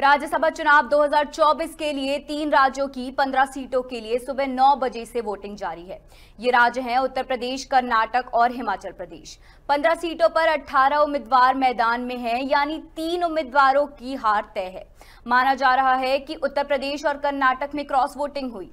राज्यसभा चुनाव 2024 के लिए तीन राज्यों की 15 सीटों के लिए सुबह 9 बजे से वोटिंग जारी है ये राज्य हैं उत्तर प्रदेश कर्नाटक और हिमाचल प्रदेश 15 सीटों पर 18 उम्मीदवार मैदान में हैं यानी तीन उम्मीदवारों की हार तय है माना जा रहा है कि उत्तर प्रदेश और कर्नाटक में क्रॉस वोटिंग हुई